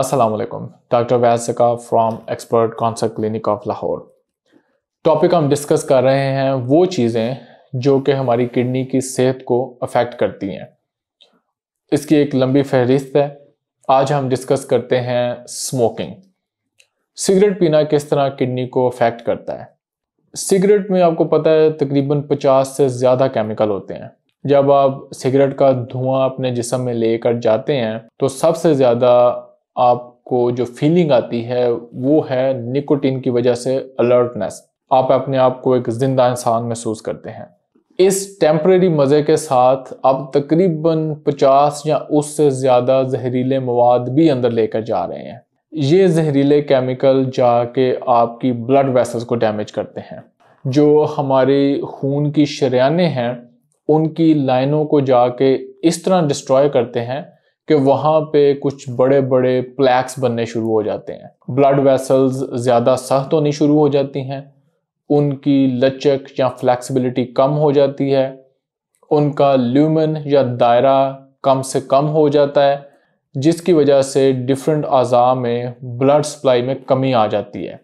Assalamualaikum. Dr. वैसिका from expert concert clinic of Lahore topic हम discuss कर रहे हैं वो चीज़ें जो कि हमारी किडनी की सेहत को अफेक्ट करती हैं इसकी एक लंबी फहरिस्त है आज हम डिस्कस करते हैं स्मोकिंग सिगरेट पीना किस तरह किडनी को अफेक्ट करता है सिगरेट में आपको पता है तकरीबन 50 से ज़्यादा केमिकल होते हैं जब आप सिगरेट का धुआं अपने जिसम में लेकर जाते हैं तो सबसे ज़्यादा आपको जो फीलिंग आती है वो है निकोटीन की वजह से अलर्टनेस आप अपने आप को एक जिंदा इंसान महसूस करते हैं इस टेम्प्रेरी मज़े के साथ आप तकरीबन 50 या उससे ज़्यादा जहरीले मवाद भी अंदर लेकर जा रहे हैं ये जहरीले केमिकल जाके आपकी ब्लड वेसल्स को डैमेज करते हैं जो हमारे खून की शरियाने हैं उनकी लाइनों को जाके इस तरह डिस्ट्रॉय करते हैं कि वहाँ पे कुछ बड़े बड़े प्लैक्स बनने शुरू हो जाते हैं ब्लड वेसल्स ज़्यादा सख्त होनी शुरू हो जाती हैं उनकी लचक या फ्लैक्सिबिलिटी कम हो जाती है उनका ल्यूमन या दायरा कम से कम हो जाता है जिसकी वजह से डिफरेंट अज़ा में ब्लड सप्लाई में कमी आ जाती है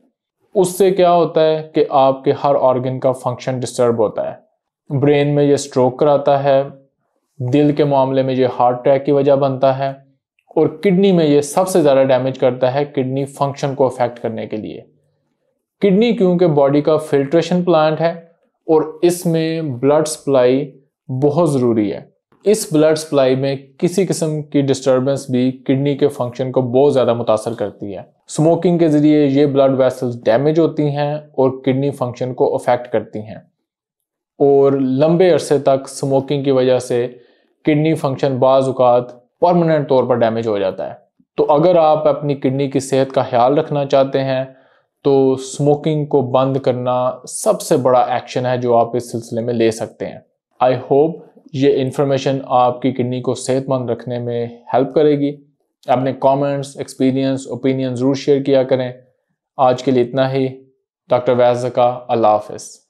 उससे क्या होता है कि आपके हर ऑर्गन का फंक्शन डिस्टर्ब होता है ब्रेन में ये स्ट्रोक कराता है दिल के मामले में ये हार्ट अटैक की वजह बनता है और किडनी में ये सबसे ज़्यादा डैमेज करता है किडनी फंक्शन को अफेक्ट करने के लिए किडनी क्योंकि बॉडी का फिल्ट्रेशन प्लांट है और इसमें ब्लड सप्लाई बहुत ज़रूरी है इस ब्लड सप्लाई में किसी किस्म की डिस्टरबेंस भी किडनी के फंक्शन को बहुत ज़्यादा मुतासर करती है स्मोकिंग के ज़रिए ये ब्लड वेसल्स डैमेज होती हैं और किडनी फंक्शन को अफेक्ट करती हैं और लंबे अरसे तक स्मोकिंग की वजह से किडनी फंक्शन बाज़ात परमानेंट तौर पर डैमेज हो जाता है तो अगर आप अपनी किडनी की सेहत का ख्याल रखना चाहते हैं तो स्मोकिंग को बंद करना सबसे बड़ा एक्शन है जो आप इस सिलसिले में ले सकते हैं आई होप ये इन्फॉर्मेशन आपकी किडनी को सेहतमंद रखने में हेल्प करेगी अपने कमेंट्स, एक्सपीरियंस ओपिनियन ज़रूर शेयर किया करें आज के लिए इतना ही डॉक्टर वैज़ का अल्लाह हाफिज़